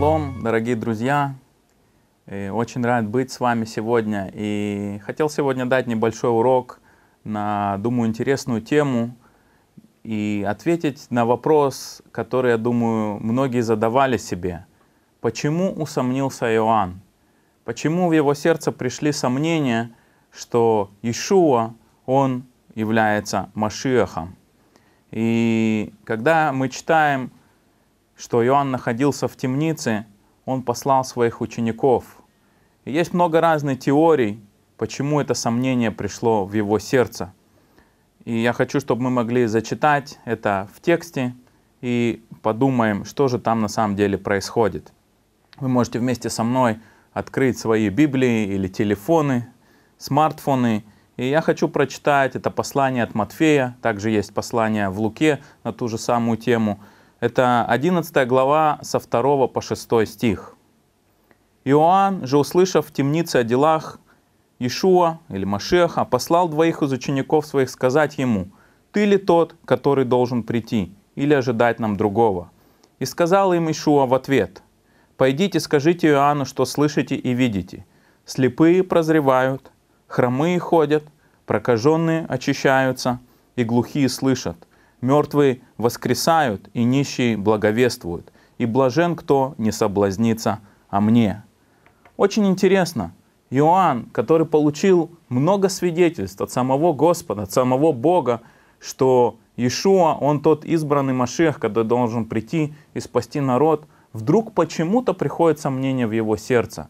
Шалом, дорогие друзья! Э, очень рад быть с вами сегодня. И хотел сегодня дать небольшой урок на, думаю, интересную тему и ответить на вопрос, который, я думаю, многие задавали себе. Почему усомнился Иоанн? Почему в его сердце пришли сомнения, что ишуа он является Машиахом? И когда мы читаем что Иоанн находился в темнице, он послал своих учеников. И есть много разных теорий, почему это сомнение пришло в его сердце. И я хочу, чтобы мы могли зачитать это в тексте и подумаем, что же там на самом деле происходит. Вы можете вместе со мной открыть свои Библии или телефоны, смартфоны. И я хочу прочитать это послание от Матфея, также есть послание в Луке на ту же самую тему – это 11 глава со 2 по 6 стих. Иоанн же, услышав в темнице о делах Ишуа или Машеха, послал двоих из учеников своих сказать ему, «Ты ли тот, который должен прийти, или ожидать нам другого?» И сказал им Ишуа в ответ, «Пойдите, скажите Иоанну, что слышите и видите. Слепые прозревают, хромые ходят, прокаженные очищаются, и глухие слышат, Мертвые воскресают, и нищие благовествуют. И блажен, кто не соблазнится о мне. Очень интересно, Иоанн, который получил много свидетельств от самого Господа, от самого Бога, что Иешуа, он тот избранный Машех, который должен прийти и спасти народ, вдруг почему-то приходит сомнение в его сердце.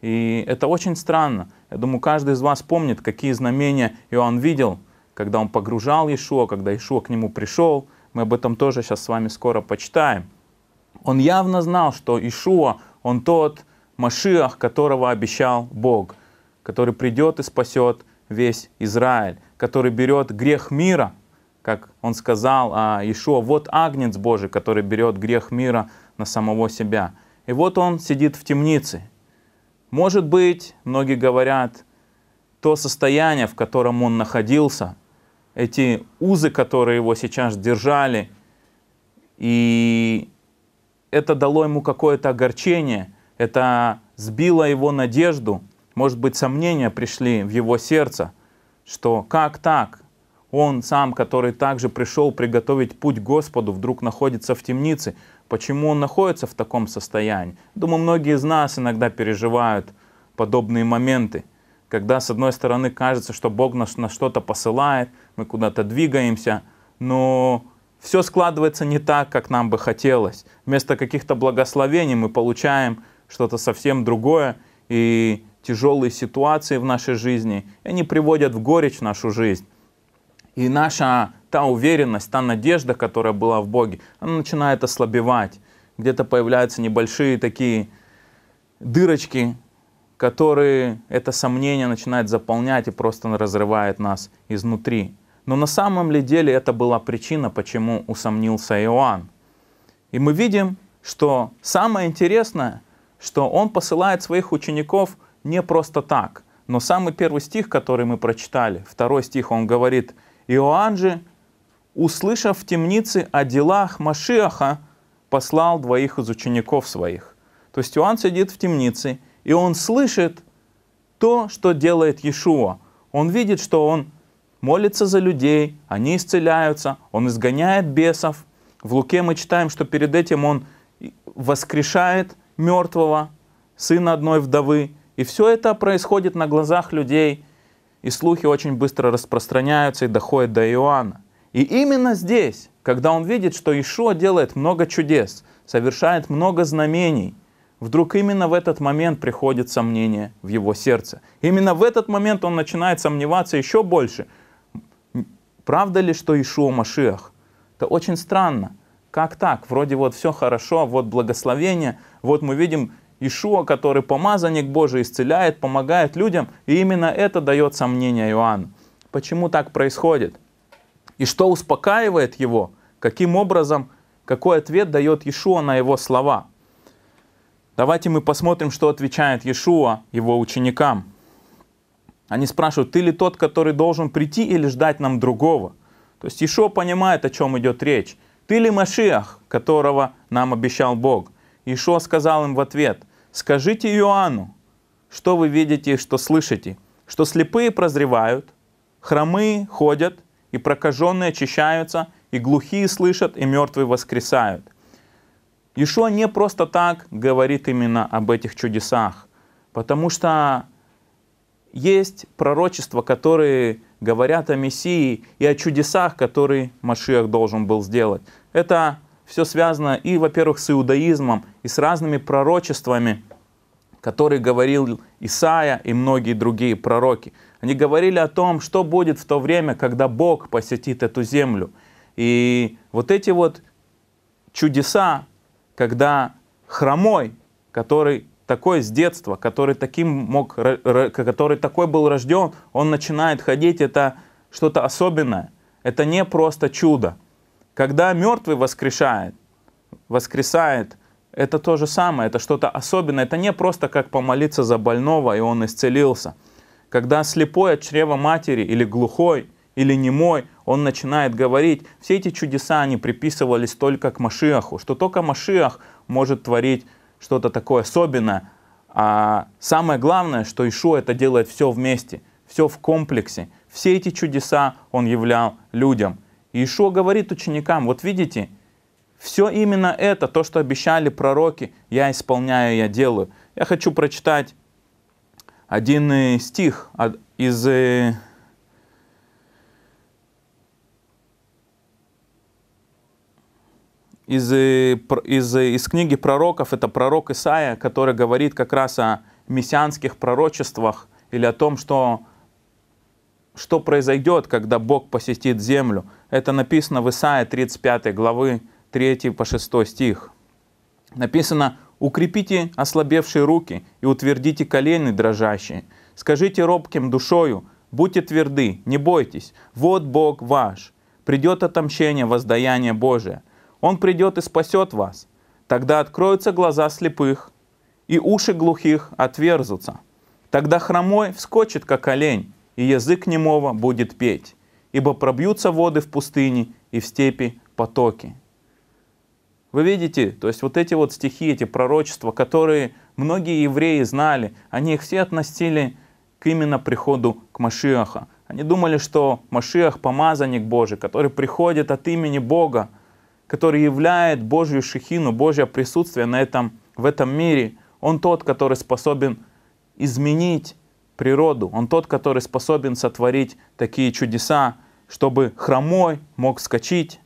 И это очень странно. Я думаю, каждый из вас помнит, какие знамения Иоанн видел – когда он погружал Ишуа, когда Ишуа к нему пришел. Мы об этом тоже сейчас с вами скоро почитаем. Он явно знал, что Ишуа, он тот Машиах, которого обещал Бог, который придет и спасет весь Израиль, который берет грех мира, как он сказал а, Ишуа, вот агнец Божий, который берет грех мира на самого себя. И вот он сидит в темнице. Может быть, многие говорят, то состояние, в котором он находился, эти узы, которые его сейчас держали. И это дало ему какое-то огорчение, это сбило его надежду. Может быть, сомнения пришли в его сердце, что как так? Он сам, который также пришел приготовить путь Господу, вдруг находится в темнице. Почему он находится в таком состоянии? Думаю, многие из нас иногда переживают подобные моменты когда, с одной стороны, кажется, что Бог нас на что-то посылает, мы куда-то двигаемся, но все складывается не так, как нам бы хотелось. Вместо каких-то благословений мы получаем что-то совсем другое, и тяжелые ситуации в нашей жизни, они приводят в горечь нашу жизнь. И наша та уверенность, та надежда, которая была в Боге, она начинает ослабевать. Где-то появляются небольшие такие дырочки которые это сомнение начинает заполнять и просто разрывает нас изнутри. Но на самом ли деле это была причина, почему усомнился Иоанн. И мы видим, что самое интересное, что он посылает своих учеников не просто так. Но самый первый стих, который мы прочитали, второй стих, он говорит, «Иоанн же, услышав в темнице о делах Машиаха, послал двоих из учеников своих». То есть Иоанн сидит в темнице, и он слышит то, что делает Иешуа. Он видит, что он молится за людей, они исцеляются, он изгоняет бесов. В Луке мы читаем, что перед этим он воскрешает мертвого, сына одной вдовы. И все это происходит на глазах людей, и слухи очень быстро распространяются и доходят до Иоанна. И именно здесь, когда он видит, что Ишуа делает много чудес, совершает много знамений, вдруг именно в этот момент приходит сомнение в его сердце. Именно в этот момент он начинает сомневаться еще больше. Правда ли, что Ишуа Машиах? Это очень странно. Как так? Вроде вот все хорошо, вот благословение, вот мы видим Ишуа, который помазанник Божий, исцеляет, помогает людям, и именно это дает сомнение Иоанну. Почему так происходит? И что успокаивает его? Каким образом, какой ответ дает Ишуа на его слова – Давайте мы посмотрим, что отвечает Иешуа его ученикам. Они спрашивают, ты ли тот, который должен прийти или ждать нам другого? То есть Иешуа понимает, о чем идет речь. Ты ли Машиах, которого нам обещал Бог? Иешуа сказал им в ответ, скажите Иоанну, что вы видите и что слышите, что слепые прозревают, хромые ходят, и прокаженные очищаются, и глухие слышат, и мертвые воскресают – Ишуа не просто так говорит именно об этих чудесах, потому что есть пророчества, которые говорят о Мессии и о чудесах, которые Машиах должен был сделать. Это все связано и, во-первых, с иудаизмом, и с разными пророчествами, которые говорил Исаия и многие другие пророки. Они говорили о том, что будет в то время, когда Бог посетит эту землю. И вот эти вот чудеса, когда хромой, который такой с детства, который таким мог, который такой был рожден, он начинает ходить, это что-то особенное. Это не просто чудо. Когда мертвый воскрешает, воскресает, это то же самое, это что-то особенное. Это не просто как помолиться за больного, и он исцелился. Когда слепой от чрева матери или глухой – или немой, он начинает говорить. Все эти чудеса, они приписывались только к Машиаху, что только Машиах может творить что-то такое особенное. А самое главное, что Ишуа это делает все вместе, все в комплексе. Все эти чудеса он являл людям. И Ишуа говорит ученикам, вот видите, все именно это, то, что обещали пророки, я исполняю, я делаю. Я хочу прочитать один стих из э, из, э, из, э, из книги пророков, это пророк Исаия, который говорит как раз о мессианских пророчествах или о том, что, что произойдет, когда Бог посетит землю. Это написано в Исаии 35 главы 3 по 6 стих. Написано «Укрепите ослабевшие руки и утвердите колени дрожащие. Скажите робким душою, будьте тверды, не бойтесь, вот Бог ваш. Придет отомщение, воздаяние Божие. Он придет и спасет вас. Тогда откроются глаза слепых, и уши глухих отверзутся. Тогда хромой вскочит, как олень, и язык немого будет петь, ибо пробьются воды в пустыне и в степи потоки. Вы видите, то есть вот эти вот стихи, эти пророчества, которые многие евреи знали, они их все относили к именно приходу к Машиаха. Они думали, что Машиах — помазанник Божий, который приходит от имени Бога, который являет Божью шехину, Божье присутствие на этом, в этом мире. Он тот, который способен изменить природу. Он тот, который способен сотворить такие чудеса, чтобы хромой мог скачить,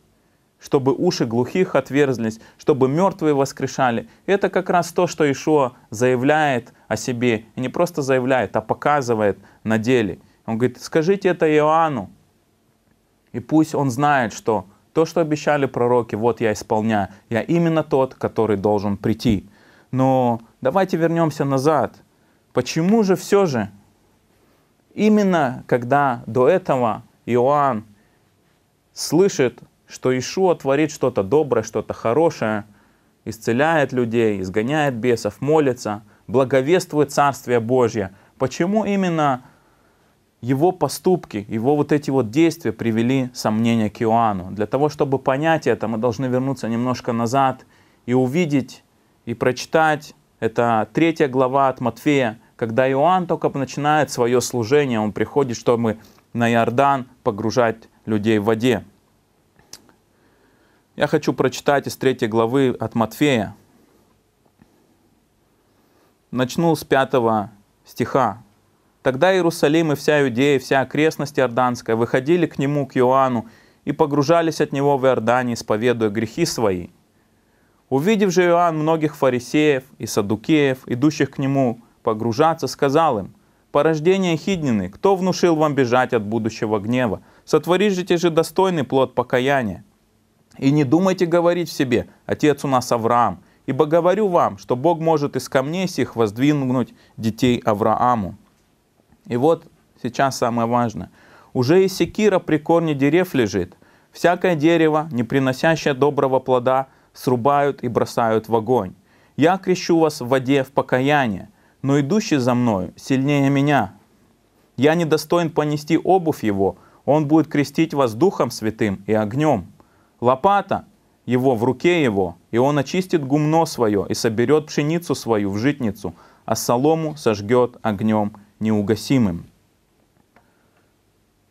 чтобы уши глухих отверзлись, чтобы мертвые воскрешали. И это как раз то, что Ишуа заявляет о себе. И не просто заявляет, а показывает на деле. Он говорит, скажите это Иоанну. И пусть он знает, что то, что обещали пророки, вот я исполняю. Я именно тот, который должен прийти. Но давайте вернемся назад. Почему же все же именно когда до этого Иоанн слышит, что Ишуа творит что-то доброе, что-то хорошее, исцеляет людей, изгоняет бесов, молится, благовествует Царствие Божье. Почему именно его поступки, его вот эти вот действия привели сомнения к Иоанну. Для того, чтобы понять это, мы должны вернуться немножко назад и увидеть, и прочитать. Это третья глава от Матфея, когда Иоанн только начинает свое служение, он приходит, чтобы на Иордан погружать людей в воде. Я хочу прочитать из третьей главы от Матфея. Начну с пятого стиха. Тогда Иерусалим и вся Иудея, и вся окрестность Иорданская выходили к нему, к Иоанну, и погружались от него в Иордане, исповедуя грехи свои. Увидев же Иоанн многих фарисеев и садукеев, идущих к нему погружаться, сказал им, «Порождение хиднины, кто внушил вам бежать от будущего гнева? Сотворите же достойный плод покаяния. И не думайте говорить в себе, отец у нас Авраам, ибо говорю вам, что Бог может из камней сих воздвинуть детей Аврааму». И вот сейчас самое важное. Уже и секира при корне дерев лежит. Всякое дерево, не приносящее доброго плода, срубают и бросают в огонь. Я крещу вас в воде в покаяние, но идущий за мною сильнее меня. Я недостоин понести обувь его, он будет крестить вас Духом Святым и огнем. Лопата его в руке его, и он очистит гумно свое и соберет пшеницу свою в житницу, а солому сожгет огнем неугасимым.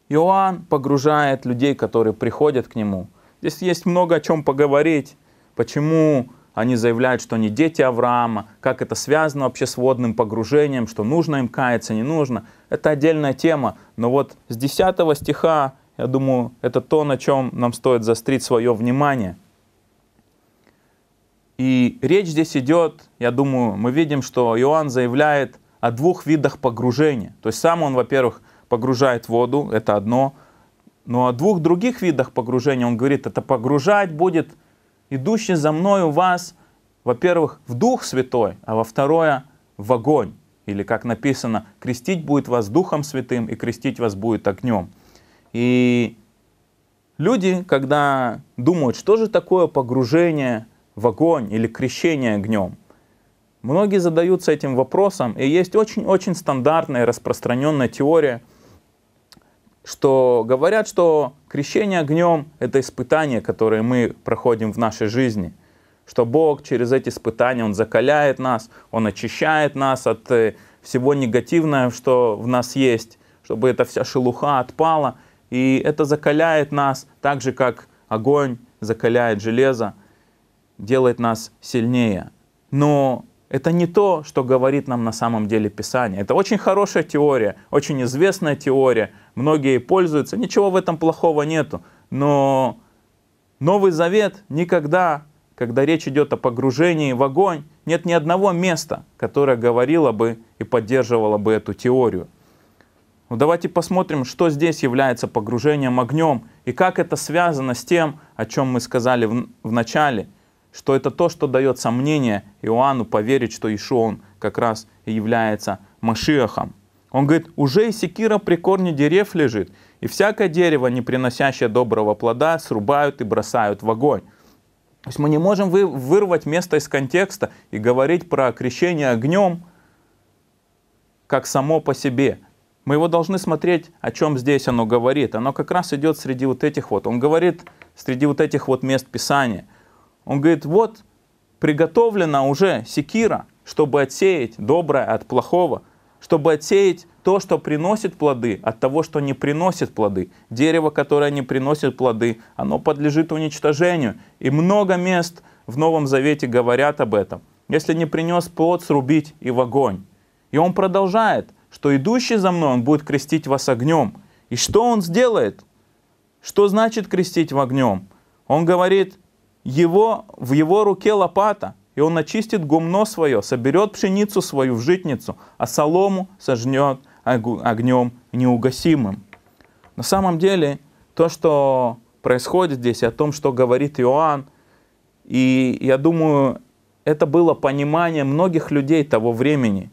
Иоанн погружает людей, которые приходят к нему. Здесь есть много о чем поговорить. Почему они заявляют, что они дети Авраама, как это связано вообще с водным погружением, что нужно им каяться, не нужно. Это отдельная тема. Но вот с 10 стиха, я думаю, это то, на чем нам стоит заострить свое внимание. И речь здесь идет, я думаю, мы видим, что Иоанн заявляет о двух видах погружения. То есть сам он, во-первых, погружает воду, это одно. Но о двух других видах погружения он говорит, это погружать будет идущий за мною вас, во-первых, в Дух Святой, а во второе, в огонь. Или, как написано, крестить будет вас Духом Святым и крестить вас будет огнем. И люди, когда думают, что же такое погружение в огонь или крещение огнем, Многие задаются этим вопросом, и есть очень-очень стандартная распространенная теория, что говорят, что крещение огнем — это испытание, которое мы проходим в нашей жизни, что Бог через эти испытания, Он закаляет нас, Он очищает нас от э, всего негативного, что в нас есть, чтобы эта вся шелуха отпала, и это закаляет нас так же, как огонь закаляет железо, делает нас сильнее. Но это не то, что говорит нам на самом деле Писание. Это очень хорошая теория, очень известная теория, многие пользуются, ничего в этом плохого нету. Но Новый Завет никогда, когда речь идет о погружении в огонь, нет ни одного места, которое говорило бы и поддерживало бы эту теорию. Ну, давайте посмотрим, что здесь является погружением огнем и как это связано с тем, о чем мы сказали в, в начале – что это то, что дает сомнение Иоанну поверить, что Ишуа он как раз и является Машиахом. Он говорит, уже и секира при корне дерев лежит, и всякое дерево, не приносящее доброго плода, срубают и бросают в огонь. То есть мы не можем вы, вырвать место из контекста и говорить про крещение огнем как само по себе. Мы его должны смотреть, о чем здесь оно говорит. Оно как раз идет среди вот этих вот. Он говорит среди вот этих вот мест Писания. Он говорит, вот приготовлена уже секира, чтобы отсеять доброе от плохого, чтобы отсеять то, что приносит плоды, от того, что не приносит плоды. Дерево, которое не приносит плоды, оно подлежит уничтожению. И много мест в Новом Завете говорят об этом. Если не принес плод, срубить и в огонь. И он продолжает, что идущий за мной, он будет крестить вас огнем. И что он сделает? Что значит крестить в огнем? Он говорит, его, в его руке лопата, и он очистит гумно свое, соберет пшеницу свою в житницу, а солому сожнет огнем неугасимым. На самом деле, то, что происходит здесь, о том, что говорит Иоанн, и я думаю, это было понимание многих людей того времени.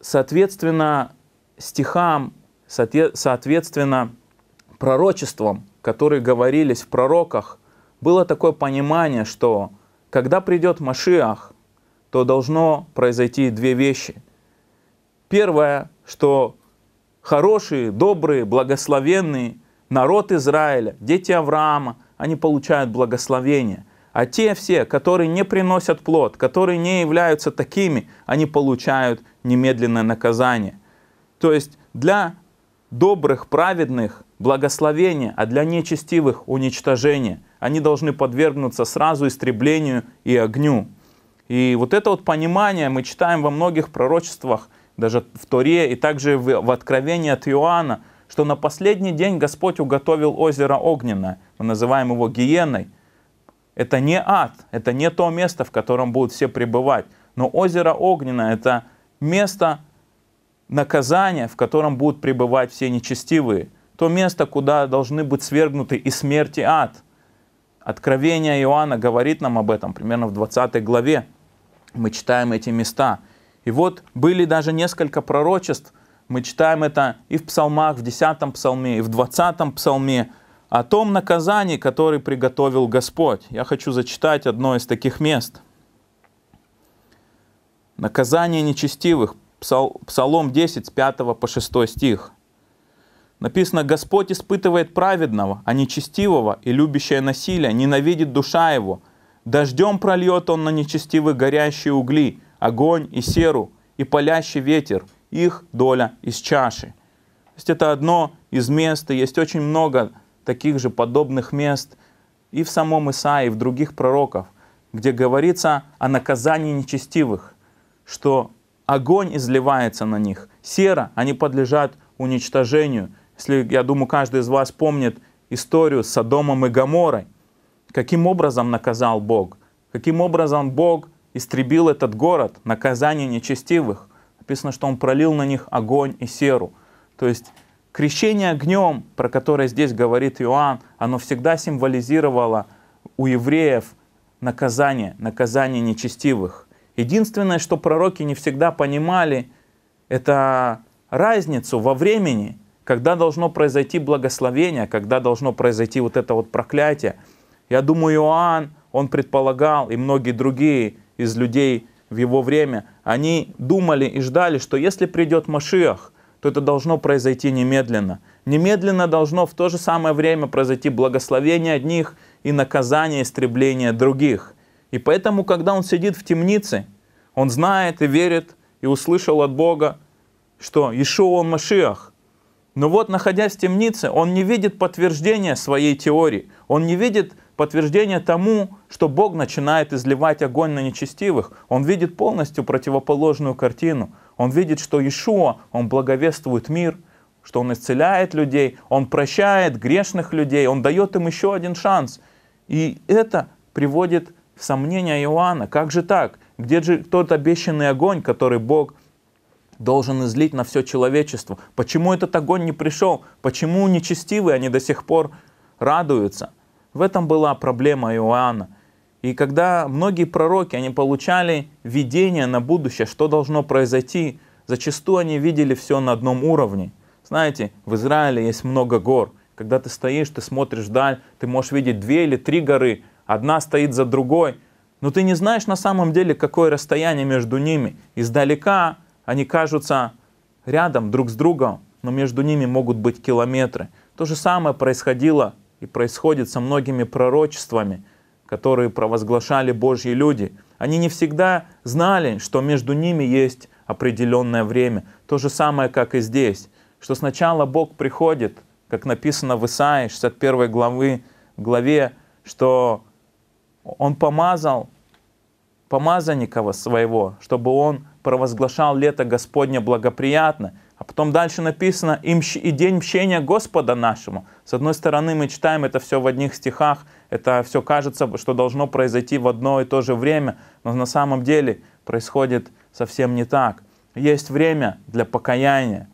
Соответственно, стихам, соответственно, пророчествам, которые говорились в пророках – было такое понимание, что когда придет Машиах, то должно произойти две вещи. Первое, что хорошие, добрые, благословенные народ Израиля, дети Авраама, они получают благословение. А те все, которые не приносят плод, которые не являются такими, они получают немедленное наказание. То есть для добрых, праведных благословение, а для нечестивых уничтожение они должны подвергнуться сразу истреблению и огню. И вот это вот понимание мы читаем во многих пророчествах, даже в Торе и также в, в Откровении от Иоанна, что на последний день Господь уготовил озеро Огненное, мы называем его Гиеной. Это не ад, это не то место, в котором будут все пребывать, но озеро Огненное — это место наказания, в котором будут пребывать все нечестивые, то место, куда должны быть свергнуты и смерть, и ад — Откровение Иоанна говорит нам об этом, примерно в 20 главе мы читаем эти места. И вот были даже несколько пророчеств, мы читаем это и в псалмах, в 10 псалме, и в 20 псалме, о том наказании, которое приготовил Господь. Я хочу зачитать одно из таких мест. Наказание нечестивых, Псалом 10, с 5 по 6 стих. Написано, Господь испытывает праведного, а нечестивого и любящее насилие, ненавидит душа его. Дождем прольет он на нечестивых горящие угли, огонь и серу, и палящий ветер, их доля из чаши. То есть это одно из мест, и есть очень много таких же подобных мест и в самом Исаии, и в других пророков, где говорится о наказании нечестивых, что огонь изливается на них, сера, они подлежат уничтожению – если, я думаю, каждый из вас помнит историю с Содомом и Гаморой. Каким образом наказал Бог? Каким образом Бог истребил этот город? Наказание нечестивых. Написано, что Он пролил на них огонь и серу. То есть крещение огнем, про которое здесь говорит Иоанн, оно всегда символизировало у евреев наказание, наказание нечестивых. Единственное, что пророки не всегда понимали, это разницу во времени – когда должно произойти благословение, когда должно произойти вот это вот проклятие. Я думаю, Иоанн, он предполагал, и многие другие из людей в его время, они думали и ждали, что если придет Машиах, то это должно произойти немедленно. Немедленно должно в то же самое время произойти благословение одних и наказание, истребление других. И поэтому, когда он сидит в темнице, он знает и верит, и услышал от Бога, что Ишуа он Машиах, но вот, находясь в темнице, он не видит подтверждения своей теории. Он не видит подтверждения тому, что Бог начинает изливать огонь на нечестивых. Он видит полностью противоположную картину. Он видит, что Иешуа, он благовествует мир, что он исцеляет людей, он прощает грешных людей, он дает им еще один шанс. И это приводит в сомнение Иоанна. Как же так? Где же тот обещанный огонь, который Бог должен излить на все человечество. Почему этот огонь не пришел? Почему нечестивые они до сих пор радуются? В этом была проблема Иоанна. И когда многие пророки, они получали видение на будущее, что должно произойти, зачастую они видели все на одном уровне. Знаете, в Израиле есть много гор. Когда ты стоишь, ты смотришь даль, ты можешь видеть две или три горы, одна стоит за другой, но ты не знаешь на самом деле, какое расстояние между ними. Издалека они кажутся рядом друг с другом, но между ними могут быть километры. То же самое происходило и происходит со многими пророчествами, которые провозглашали Божьи люди. Они не всегда знали, что между ними есть определенное время. То же самое, как и здесь, что сначала Бог приходит, как написано в Исаии 61 главы, главе, что Он помазал помазанникова своего, чтобы он провозглашал лето Господне благоприятно. А потом дальше написано «и, и день мщения Господа нашему». С одной стороны, мы читаем это все в одних стихах, это все кажется, что должно произойти в одно и то же время, но на самом деле происходит совсем не так. Есть время для покаяния,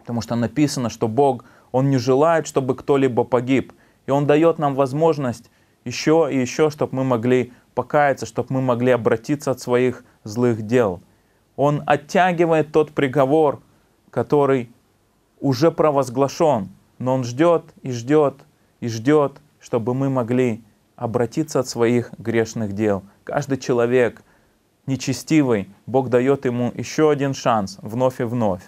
потому что написано, что Бог, Он не желает, чтобы кто-либо погиб. И Он дает нам возможность еще и еще, чтобы мы могли покаяться, чтобы мы могли обратиться от своих злых дел. Он оттягивает тот приговор, который уже провозглашен, но он ждет и ждет и ждет, чтобы мы могли обратиться от своих грешных дел. Каждый человек нечестивый, Бог дает ему еще один шанс вновь и вновь.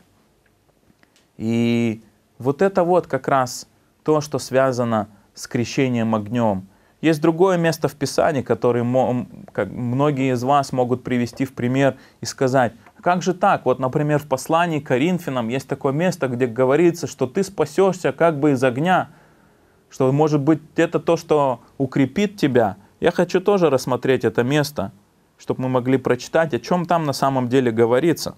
И вот это вот как раз то, что связано с крещением огнем. Есть другое место в Писании, которое многие из вас могут привести в пример и сказать, «А как же так? Вот, например, в послании к Коринфянам есть такое место, где говорится, что ты спасешься как бы из огня, что, может быть, это то, что укрепит тебя. Я хочу тоже рассмотреть это место, чтобы мы могли прочитать, о чем там на самом деле говорится.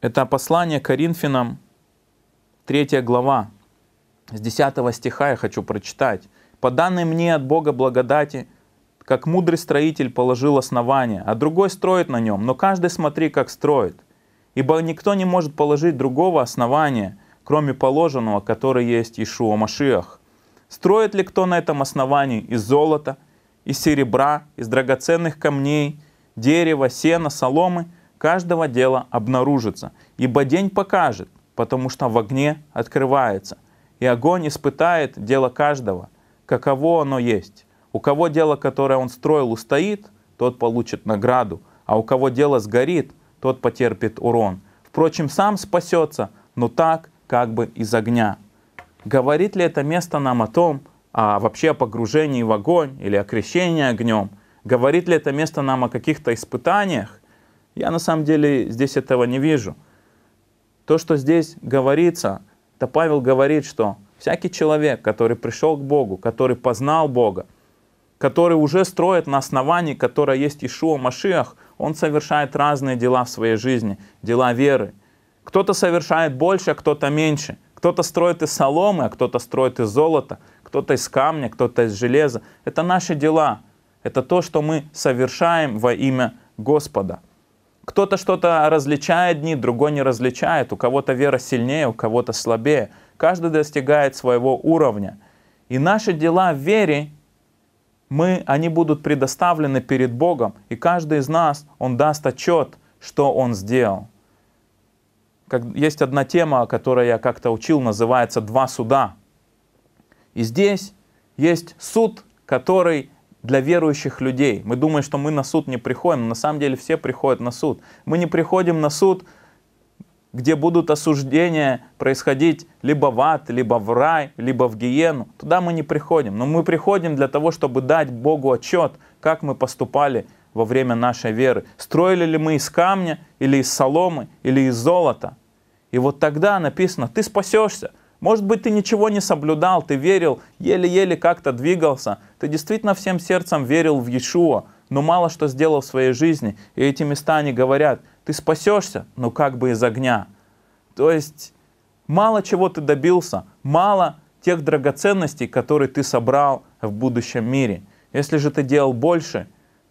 Это послание Коринфянам, 3 глава, с 10 стиха я хочу прочитать. «По данной мне от Бога благодати, как мудрый строитель положил основание, а другой строит на нем, но каждый смотри, как строит. Ибо никто не может положить другого основания, кроме положенного, который есть Ишуа Машиах. Строит ли кто на этом основании из золота, из серебра, из драгоценных камней, дерева, сена, соломы, каждого дела обнаружится, ибо день покажет, потому что в огне открывается – и огонь испытает дело каждого, каково оно есть. У кого дело, которое он строил, устоит, тот получит награду, а у кого дело сгорит, тот потерпит урон. Впрочем, сам спасется, но так, как бы из огня. Говорит ли это место нам о том, а вообще о погружении в огонь или о крещении огнем? Говорит ли это место нам о каких-то испытаниях? Я на самом деле здесь этого не вижу. То, что здесь говорится, то Павел говорит, что всякий человек, который пришел к Богу, который познал Бога, который уже строит на основании, которое есть Ишуа Машиах, он совершает разные дела в своей жизни, дела веры. Кто-то совершает больше, а кто-то меньше. Кто-то строит из соломы, а кто-то строит из золота, кто-то из камня, кто-то из железа. Это наши дела. Это то, что мы совершаем во имя Господа. Кто-то что-то различает дни, другой не различает. У кого-то вера сильнее, у кого-то слабее. Каждый достигает своего уровня. И наши дела в вере, мы, они будут предоставлены перед Богом. И каждый из нас, он даст отчет, что он сделал. Как, есть одна тема, которую я как-то учил, называется «Два суда». И здесь есть суд, который для верующих людей. Мы думаем, что мы на суд не приходим, но на самом деле все приходят на суд. Мы не приходим на суд, где будут осуждения происходить либо в ад, либо в рай, либо в гиену. Туда мы не приходим. Но мы приходим для того, чтобы дать Богу отчет, как мы поступали во время нашей веры. Строили ли мы из камня, или из соломы, или из золота. И вот тогда написано, ты спасешься, может быть, ты ничего не соблюдал, ты верил, еле-еле как-то двигался, ты действительно всем сердцем верил в Иешуа, но мало что сделал в своей жизни, и эти места они говорят, ты спасешься, но как бы из огня. То есть мало чего ты добился, мало тех драгоценностей, которые ты собрал в будущем мире. Если же ты делал больше,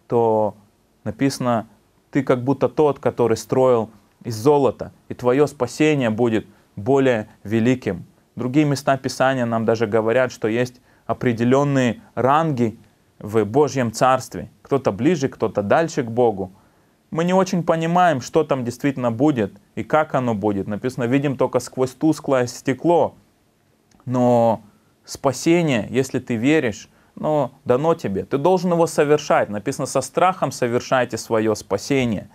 то написано, ты как будто тот, который строил из золота, и твое спасение будет более великим. Другие места Писания нам даже говорят, что есть определенные ранги в Божьем Царстве. Кто-то ближе, кто-то дальше к Богу. Мы не очень понимаем, что там действительно будет и как оно будет. Написано, видим только сквозь тусклое стекло. Но спасение, если ты веришь, но ну, дано тебе. Ты должен его совершать. Написано, со страхом совершайте свое спасение.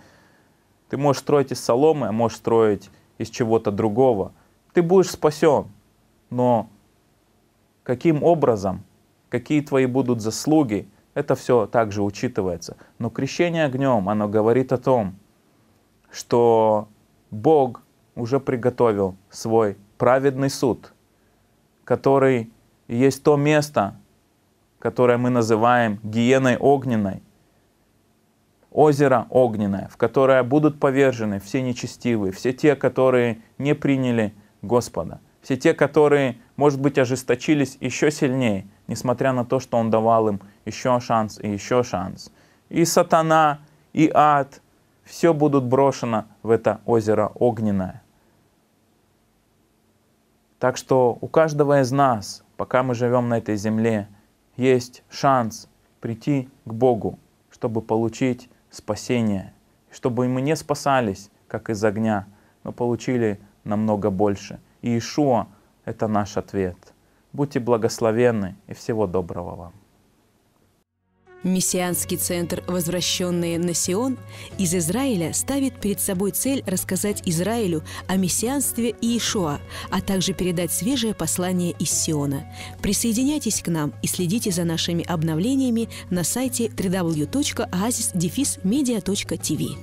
Ты можешь строить из соломы, а можешь строить из чего-то другого. Ты будешь спасен но каким образом, какие твои будут заслуги, это все также учитывается. Но крещение огнем, оно говорит о том, что Бог уже приготовил свой праведный суд, который есть то место, которое мы называем гиеной огненной, озеро огненное, в которое будут повержены все нечестивые, все те, которые не приняли Господа все те, которые, может быть, ожесточились еще сильнее, несмотря на то, что он давал им еще шанс и еще шанс. И сатана, и ад, все будут брошено в это озеро огненное. Так что у каждого из нас, пока мы живем на этой земле, есть шанс прийти к Богу, чтобы получить спасение, чтобы мы не спасались, как из огня, но получили намного больше — и Ишуа — это наш ответ. Будьте благословенны и всего доброго вам. Мессианский центр «Возвращенные на Сион» из Израиля ставит перед собой цель рассказать Израилю о мессианстве Иешуа, а также передать свежее послание из Сиона. Присоединяйтесь к нам и следите за нашими обновлениями на сайте www.oasis-media.tv.